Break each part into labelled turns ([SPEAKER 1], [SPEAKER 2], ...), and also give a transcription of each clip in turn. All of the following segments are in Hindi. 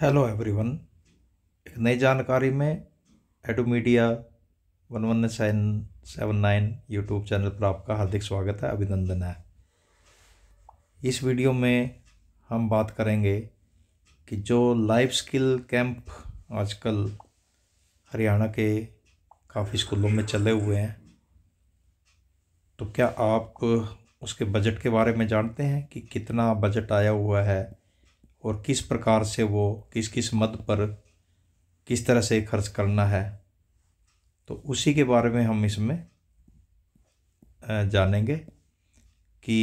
[SPEAKER 1] हेलो एवरीवन एक नई जानकारी में edu media one one seven seven nine YouTube channel पर आपका हार्दिक स्वागत है अभिनंदन है इस वीडियो में हम बात करेंगे कि जो लाइफ स्किल कैंप आजकल हरियाणा के काफ़ी स्कूलों में चले हुए हैं तो क्या आप उसके बजट के बारे में जानते हैं कि कितना बजट आया हुआ है और किस प्रकार से वो किस किस मद पर किस तरह से खर्च करना है तो उसी के बारे में हम इसमें जानेंगे कि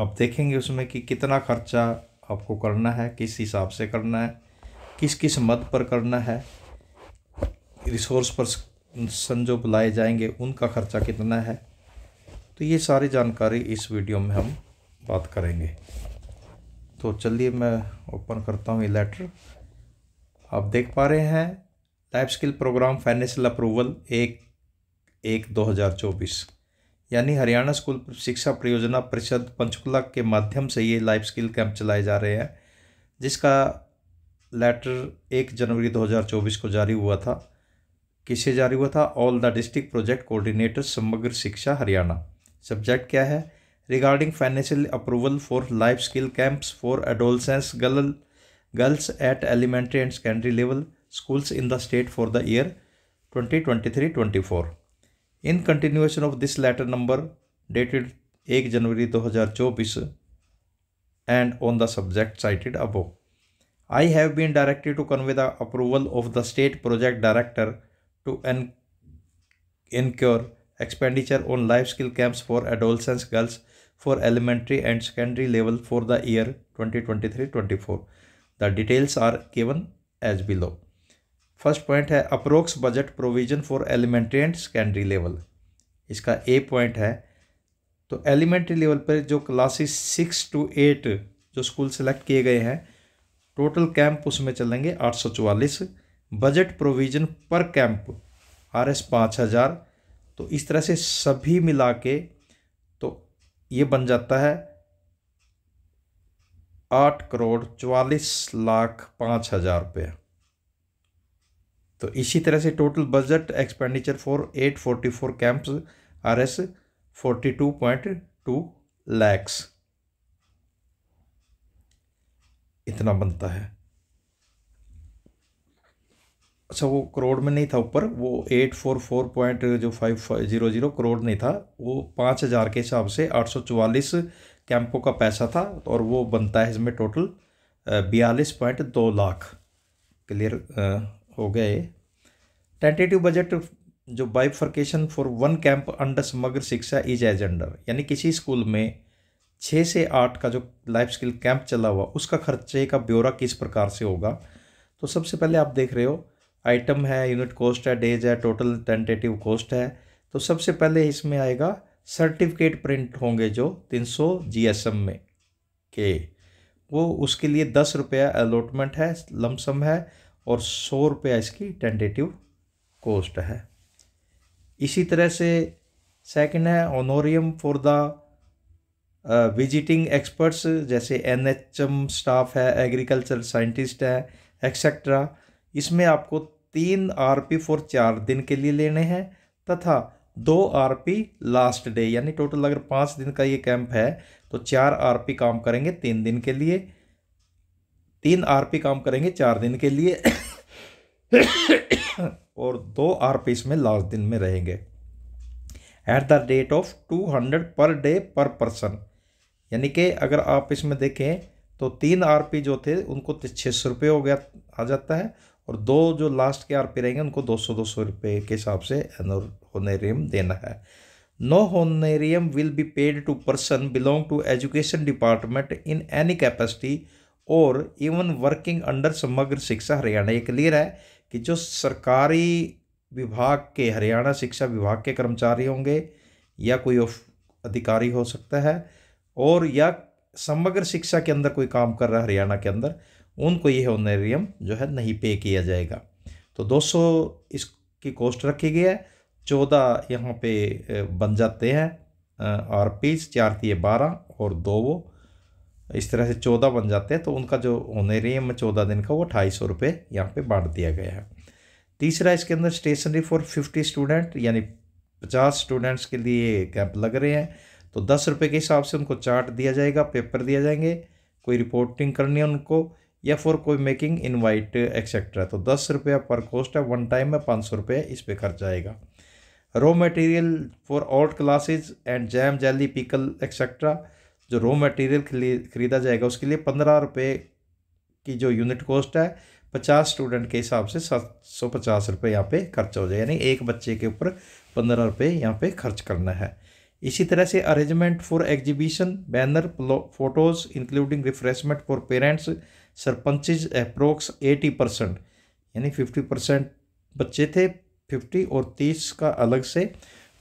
[SPEAKER 1] आप देखेंगे उसमें कि कितना खर्चा आपको करना है किस हिसाब से करना है किस किस मद पर करना है रिसोर्स पर सन जो बुलाए जाएंगे उनका खर्चा कितना है तो ये सारी जानकारी इस वीडियो में हम बात करेंगे तो चलिए मैं ओपन करता हूँ ये लेटर आप देख पा रहे हैं life skill program financial approval एक एक दो हज़ार चौबीस यानी हरियाणा स्कूल शिक्षा परियोजना परिषद पंचकुला के माध्यम से ये लाइफ स्किल कैंप चलाए जा रहे हैं जिसका लेटर एक जनवरी 2024 को जारी हुआ था किसे जारी हुआ था all the district project coordinator Samagra Shiksha Haryana subject क्या है regarding financial approval for life skill camps for adolescents girl, girls at elementary and secondary level schools in the state for the year 2023-24. In continuation of this letter number dated 1 January 2024 and on the subject cited above. I have been directed to convey the approval of the state project director to incur expenditure on life skill camps for adolescents, girls for elementary and secondary level for the year 2023-24. The details are given as below. First point है approx budget provision for elementary and secondary level इसका ए पॉइंट है तो एलिमेंट्री लेवल पर जो क्लासेस सिक्स टू एट जो स्कूल सेलेक्ट किए गए हैं टोटल कैंप उसमें चलेंगे आठ सौ चवालीस बजट प्रोविजन पर कैंप आर एस पाँच हज़ार तो इस तरह से सभी मिला के ये बन जाता है आठ करोड़ चवालीस लाख पाँच हज़ार रुपये तो इसी तरह से total budget expenditure for eight forty four camps R S forty two point two lakhs इतना बनता है अच्छा वो करोड़ में नहीं था ऊपर वो एट फोर फोर पॉइंट जो फाइव जीरो जीरो करोड़ नहीं था वो पाँच हज़ार के हिसाब से आठ सौ चवालीस कैंपों का पैसा था और वो बनता है इसमें टोटल बयालीस पॉइंट दो लाख क्लियर हो गए टेंटेटिव बजट जो bifurcation for one camp under Samagra Shiksha is as under यानी किसी स्कूल में छः से आठ का जो लाइफ स्किल कैंप चला हुआ उसका खर्चे का ब्यौरा किस प्रकार से होगा तो सबसे पहले आप देख रहे हो आइटम है यूनिट कॉस्ट है डेज है टोटल टेंटेटिव कॉस्ट है तो सबसे पहले इसमें आएगा सर्टिफिकेट प्रिंट होंगे जो 300 एम में के वो उसके लिए दस रुपया अलॉटमेंट है लमसम है और सौ रुपया इसकी टेंटेटिव कॉस्ट है इसी तरह से सेकंड है honorarium for the visiting experts जैसे एम स्टाफ है एग्रीकल्चर साइंटिस्ट है एक्सेट्रा इसमें आपको तीन आर पी फॉर चार दिन के लिए लेने हैं तथा दो आर पी लास्ट डे यानी टोटल अगर पाँच दिन का ये कैंप है तो चार आर पी काम करेंगे तीन दिन के लिए तीन आर पी काम करेंगे चार दिन के लिए और दो आर पी इसमें लास्ट दिन में रहेंगे at the rate of two hundred per day per person यानी कि अगर आप इसमें देखें तो तीन आर पी जो थे उनको तो छः सौ रुपये हो गया आ जाता है और दो जो लास्ट के आरपी रहेंगे उनको 200 200 रुपए के हिसाब से होनेरियम देना है no honorarium will be paid to person belong to education department in any capacity और even working under Samagra Shiksha Haryana ये क्लियर है कि जो सरकारी विभाग के हरियाणा शिक्षा विभाग के कर्मचारी होंगे या कोई अधिकारी हो सकता है और या समग्र शिक्षा के अंदर कोई काम कर रहा है हरियाणा के अंदर उनको यह ऑनरेरियम जो है नहीं पे किया जाएगा तो 200 इसकी कॉस्ट रखी गई है चौदह यहाँ पे बन जाते हैं आर पीज चार तीय बारह और दो वो इस तरह से चौदह बन जाते हैं तो उनका जो ऑनरेरियम है चौदह दिन का वो ढाई सौ रुपये यहाँ पर बांट दिया गया है तीसरा इसके अंदर स्टेशनरी फॉर फिफ्टी स्टूडेंट यानी पचास स्टूडेंट्स के लिए कैंप लग रहे हैं तो दस रुपये के हिसाब से उनको चार्ट दिया जाएगा पेपर दिया जाएंगे कोई रिपोर्टिंग करनी है उनको या फॉर कोई मेकिंग इनवाइट एक्सेट्रा तो दस रुपया पर कॉस्ट है वन टाइम में पाँच सौ रुपये इस पर खर्च आएगा raw material for alt classes and jam jelly pickle etcetera जो रॉ मटेरियल खरीदा जाएगा उसके लिए पंद्रह रुपये की जो यूनिट कॉस्ट है पचास स्टूडेंट के हिसाब से सात सौ पचास रुपये यहाँ पे खर्च हो जाए यानी एक बच्चे के ऊपर पंद्रह रुपये यहाँ पे खर्च करना है इसी तरह से arrangement for exhibition banner photos including refreshment for parents sarpanches approx eighty percent यानी फिफ्टी परसेंट बच्चे थे फिफ्टी और तीस का अलग से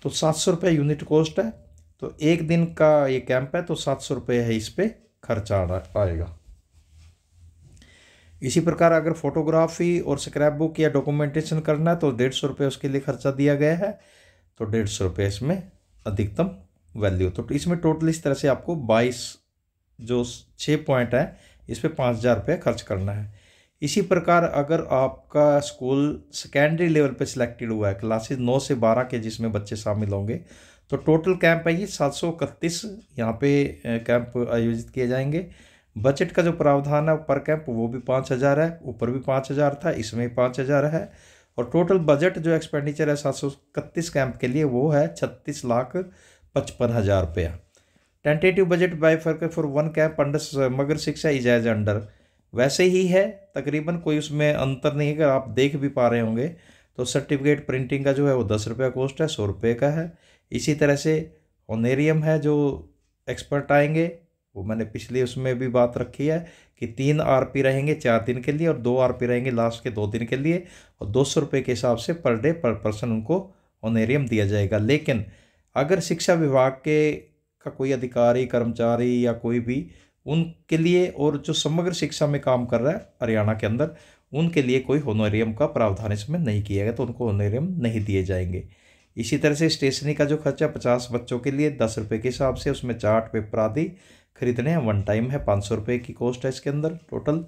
[SPEAKER 1] तो सात सौ रुपये यूनिट कॉस्ट है तो एक दिन का ये कैंप है तो सात सौ रुपये है इस पर खर्चा आएगा इसी प्रकार अगर फोटोग्राफी और स्क्रैप बुक या डॉक्यूमेंटेशन करना है तो डेढ़ सौ रुपये उसके लिए खर्चा दिया गया है तो डेढ़ सौ रुपये इसमें अधिकतम वैल्यू तो इसमें टोटल इस तरह से आपको बाईस जो छः पॉइंट है इस पर पाँच हज़ार रुपये खर्च करना है इसी प्रकार अगर आपका स्कूल सेकेंडरी लेवल पे सिलेक्टेड हुआ है क्लासेस नौ से बारह के जिसमें बच्चे शामिल होंगे तो टोटल कैंप है ये सात सौ इकतीस यहाँ पे कैंप आयोजित किए जाएंगे बजट का जो प्रावधान है पर कैंप वो भी पाँच हज़ार है ऊपर भी पाँच हज़ार था इसमें पाँच हज़ार है और टोटल बजट जो एक्सपेंडिचर है सात सौ इकतीस कैंप के लिए वो है छत्तीस लाख पचपन हज़ार रुपया टेंटेटिव बजट फर्क फॉर वन कैंप अंडर मगर शिक्षा इज एज अंडर वैसे ही है तकरीबन कोई उसमें अंतर नहीं है अगर आप देख भी पा रहे होंगे तो सर्टिफिकेट प्रिंटिंग का जो है वो दस रुपये कॉस्ट है सौ रुपये का है इसी तरह से ओनेरियम है जो एक्सपर्ट आएंगे वो मैंने पिछले उसमें भी बात रखी है कि तीन आर पी रहेंगे चार दिन के लिए और दो आर पी रहेंगे लास्ट के दो दिन के लिए और दो सौ रुपये के हिसाब से पर डे पर पर्सन उनको ओनेरियम दिया जाएगा लेकिन अगर शिक्षा विभाग के का कोई अधिकारी कर्मचारी या कोई भी उनके लिए और जो समग्र शिक्षा में काम कर रहा है हरियाणा के अंदर उनके लिए कोई होनोरियम का प्रावधान इसमें नहीं किया गया तो उनको होनोरियम नहीं दिए जाएंगे इसी तरह से स्टेशनरी का जो खर्चा पचास बच्चों के लिए दस रुपये के हिसाब से उसमें चार्ट पेपर आदि खरीदने हैं वन टाइम है पाँच सौ रुपये की कॉस्ट है इसके अंदर टोटल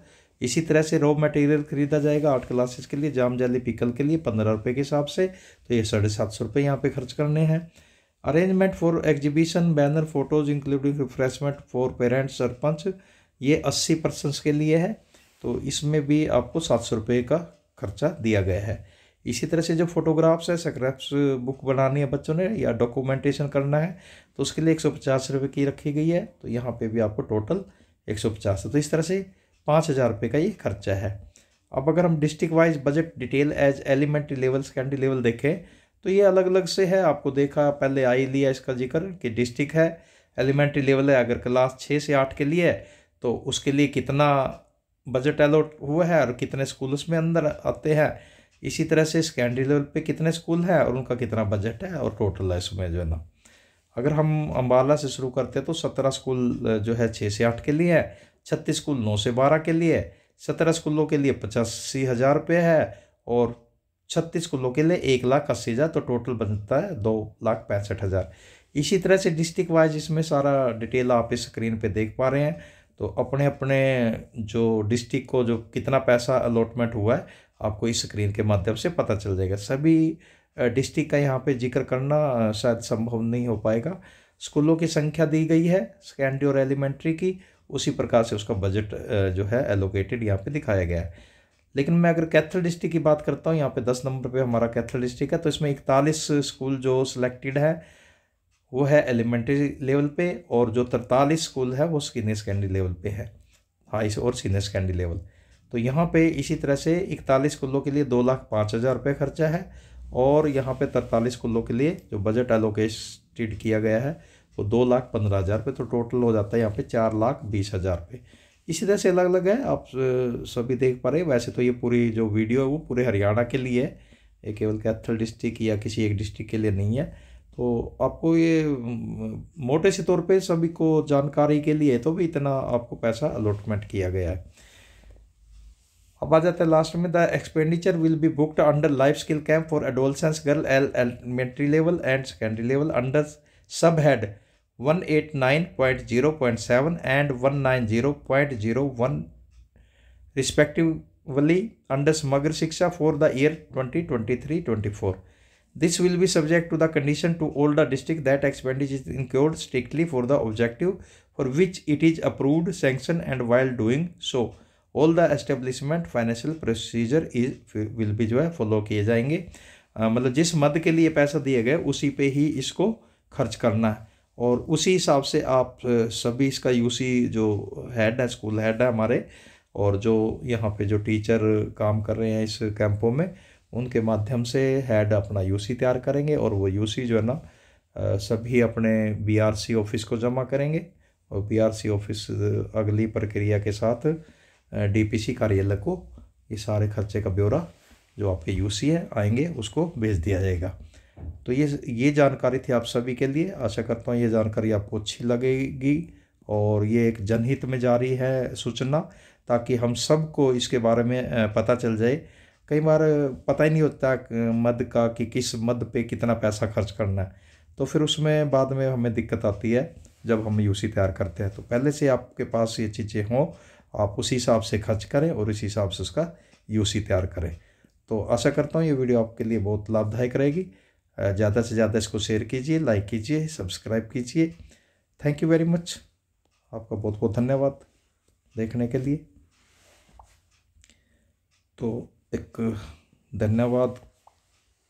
[SPEAKER 1] इसी तरह से रॉ मटेरियल खरीदा जाएगा आठ क्लासेस के लिए जाम जाली पिकल के लिए पंद्रह रुपये के हिसाब से तो ये साढ़े सात सौ रुपये यहाँ पर खर्च करने हैं arrangement for exhibition banner photos including refreshment for parents sarpanch ये अस्सी पर्सन के लिए है तो इसमें भी आपको सात सौ रुपये का खर्चा दिया गया है इसी तरह से जो फोटोग्राफ्स है सक्रैप्स बुक बनानी है बच्चों ने या डॉक्यूमेंटेशन करना है तो उसके लिए एक सौ पचास रुपये की रखी गई है तो यहाँ पे भी आपको टोटल एक सौ पचास तो इस तरह से पाँच हज़ार रुपये का ये खर्चा है अब अगर हम district wise budget detail as elementary level secondary level देखें तो ये अलग अलग से है आपको देखा पहले आई लिया इसका जिक्र कि डिस्ट्रिक्ट है एलिमेंट्री लेवल है अगर क्लास छः से आठ के लिए तो उसके लिए कितना बजट अलॉट हुआ है और कितने स्कूल उसमें अंदर आते हैं इसी तरह से सेकेंडरी लेवल पे कितने स्कूल हैं और उनका कितना बजट है और टोटल है इसमें जो है ना अगर हम अम्बाला से शुरू करते हैं तो सत्रह स्कूल जो है छः से आठ के लिए है छत्तीस स्कूल नौ से बारह के लिए सत्रह स्कूलों के लिए पचासी हज़ार रुपये है और छत्तीस कुल्लों के लिए एक लाख अस्सी हज़ार तो टोटल बनता है दो लाख पैंसठ हज़ार इसी तरह से डिस्ट्रिक्ट वाइज इसमें सारा डिटेल आप इस स्क्रीन पे देख पा रहे हैं तो अपने अपने जो डिस्ट्रिक्ट को जो कितना पैसा अलॉटमेंट हुआ है आपको इस स्क्रीन के माध्यम से पता चल जाएगा सभी डिस्ट्रिक्ट का यहाँ पे जिक्र करना शायद संभव नहीं हो पाएगा स्कूलों की संख्या दी गई है सेकेंडरी और एलिमेंट्री की उसी प्रकार से उसका बजट जो है एलोकेटेड यहाँ पे दिखाया गया है लेकिन मैं अगर कैथल डिस्ट्रिक्ट की बात करता हूँ यहाँ पे दस नंबर पे हमारा कैथल डिस्ट्रिक्ट है तो इसमें इकतालीस स्कूल जो सिलेक्टेड है वो है एलिमेंट्री लेवल पे और जो तरतालीस स्कूल है वो सीनियर सेकेंडरी लेवल पे है हाई और सीनियर सेकेंडरी लेवल तो यहाँ पे इसी तरह से इकतालीस स्कूलों के लिए दो लाख पाँच हज़ार रुपये खर्चा है और यहाँ पे तरतालीस स्कूलों के लिए जो बजट एलोकेटेड किया गया है वो दो लाख पंद्रह हज़ार रुपये तो टोटल हो जाता है यहाँ पे चार लाख बीस हज़ार रुपये इसी तरह से अलग अलग है आप सभी देख पा रहे वैसे तो ये पूरी जो वीडियो है वो पूरे हरियाणा के लिए है ये केवल कैथल डिस्ट्रिक्ट या किसी एक डिस्ट्रिक्ट के लिए नहीं है तो आपको ये मोटे से तौर पे सभी को जानकारी के लिए तो भी इतना आपको पैसा अलॉटमेंट किया गया है अब आ जाते हैं लास्ट में the expenditure will be booked under life skill camp for adolescence girl L elementary level and secondary level under sub head 189.0.7 and 190.01 respectively under Samagra Shiksha for the year 2023-24. This will be subject to the condition to all the district that expenditure is incurred strictly for the objective for which it is approved, sanctioned and while doing so. All the establishment financial procedure is will be जो है follow किए जाएंगे मतलब जिस मद के लिए पैसा दिए गए उसी पे ही इसको खर्च करना है और उसी हिसाब से आप सभी इसका यूसी जो हेड है स्कूल हेड है हमारे और जो यहाँ पे जो टीचर काम कर रहे हैं इस कैंपों में उनके माध्यम से हेड अपना यूसी तैयार करेंगे और वो यूसी जो है ना सभी अपने बीआरसी ऑफिस को जमा करेंगे और बीआरसी ऑफिस अगली प्रक्रिया के साथ डीपीसी कार्यालय को ये सारे खर्चे का ब्यौरा जो आपके यूसी है आएंगे उसको भेज दिया जाएगा तो ये ये जानकारी थी आप सभी के लिए आशा करता हूँ ये जानकारी आपको अच्छी लगेगी और ये एक जनहित में जारी है सूचना ताकि हम सबको इसके बारे में पता चल जाए कई बार पता ही नहीं होता मद का कि किस मद पे कितना पैसा खर्च करना है तो फिर उसमें बाद में हमें दिक्कत आती है जब हम यूसी तैयार करते हैं तो पहले से आपके पास ये चीज़ें हों आप उसी हिसाब से खर्च करें और उसी हिसाब से उसका यूसी तैयार करें तो आशा करता हूँ ये वीडियो आपके लिए बहुत लाभदायक रहेगी ज़्यादा से ज़्यादा इसको शेयर कीजिए लाइक कीजिए सब्सक्राइब कीजिए थैंक यू वेरी मच आपका बहुत बहुत धन्यवाद देखने के लिए तो एक धन्यवाद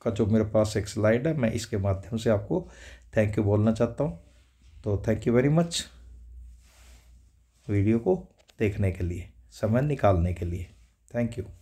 [SPEAKER 1] का जो मेरे पास एक स्लाइड है मैं इसके माध्यम से आपको थैंक यू बोलना चाहता हूँ तो thank you very much video को देखने के लिए समय निकालने के लिए थैंक यू